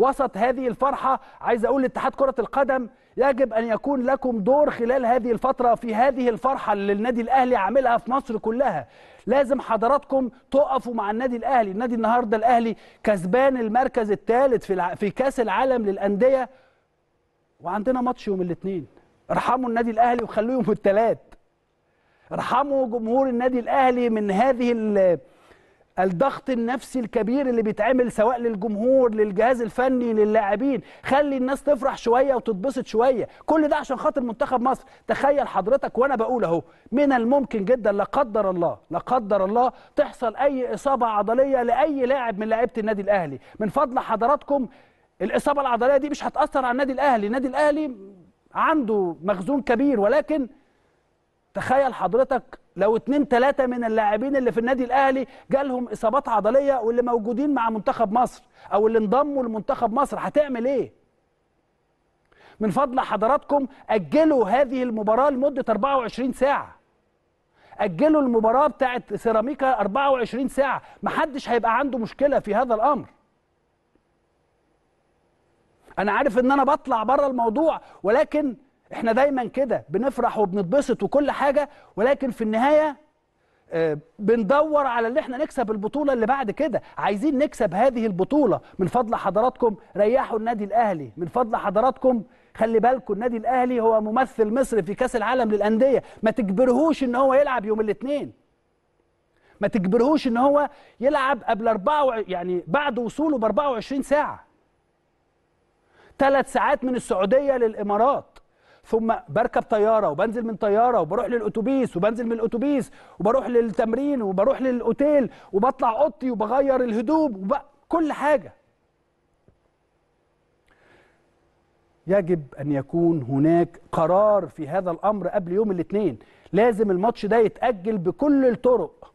وسط هذه الفرحة عايز أقول لاتحاد كرة القدم يجب أن يكون لكم دور خلال هذه الفترة في هذه الفرحة اللي النادي الأهلي عاملها في مصر كلها لازم حضراتكم تقفوا مع النادي الأهلي النادي النهاردة الأهلي كسبان المركز الثالث في, الع... في كاس العالم للأندية وعندنا ماتش يوم الاثنين ارحموا النادي الأهلي وخلوه يوم الثلاث ارحموا جمهور النادي الأهلي من هذه الضغط النفسي الكبير اللي بيتعمل سواء للجمهور للجهاز الفني للاعبين خلي الناس تفرح شويه وتتبسط شويه كل ده عشان خاطر منتخب مصر تخيل حضرتك وانا بقول اهو من الممكن جدا لا قدر الله لا قدر الله تحصل اي اصابه عضليه لاي لاعب من لاعيبه النادي الاهلي من فضل حضراتكم الاصابه العضليه دي مش هتاثر على النادي الاهلي النادي الاهلي عنده مخزون كبير ولكن تخيل حضرتك لو اتنين تلاتة من اللاعبين اللي في النادي الاهلي جالهم اصابات عضليه واللي موجودين مع منتخب مصر او اللي انضموا لمنتخب مصر هتعمل ايه؟ من فضل حضراتكم اجلوا هذه المباراه لمده 24 ساعه. اجلوا المباراه بتاعت سيراميكا 24 ساعه، محدش هيبقى عنده مشكله في هذا الامر. انا عارف ان انا بطلع بره الموضوع ولكن احنا دايما كده بنفرح وبنتبسط وكل حاجه ولكن في النهايه آه، بندور على اللي احنا نكسب البطوله اللي بعد كده عايزين نكسب هذه البطوله من فضل حضراتكم ريحوا النادي الاهلي من فضل حضراتكم خلي بالكم النادي الاهلي هو ممثل مصر في كاس العالم للانديه ما تجبرهوش ان هو يلعب يوم الاثنين ما تجبرهوش ان هو يلعب قبل 4 يعني بعد وصوله ب 24 ساعه ثلاث ساعات من السعوديه للامارات ثم بركب طياره وبنزل من طياره وبروح للاتوبيس وبنزل من الاتوبيس وبروح للتمرين وبروح للاوتيل وبطلع اوضتي وبغير الهدوم وكل كل حاجه يجب ان يكون هناك قرار في هذا الامر قبل يوم الاثنين لازم الماتش ده يتاجل بكل الطرق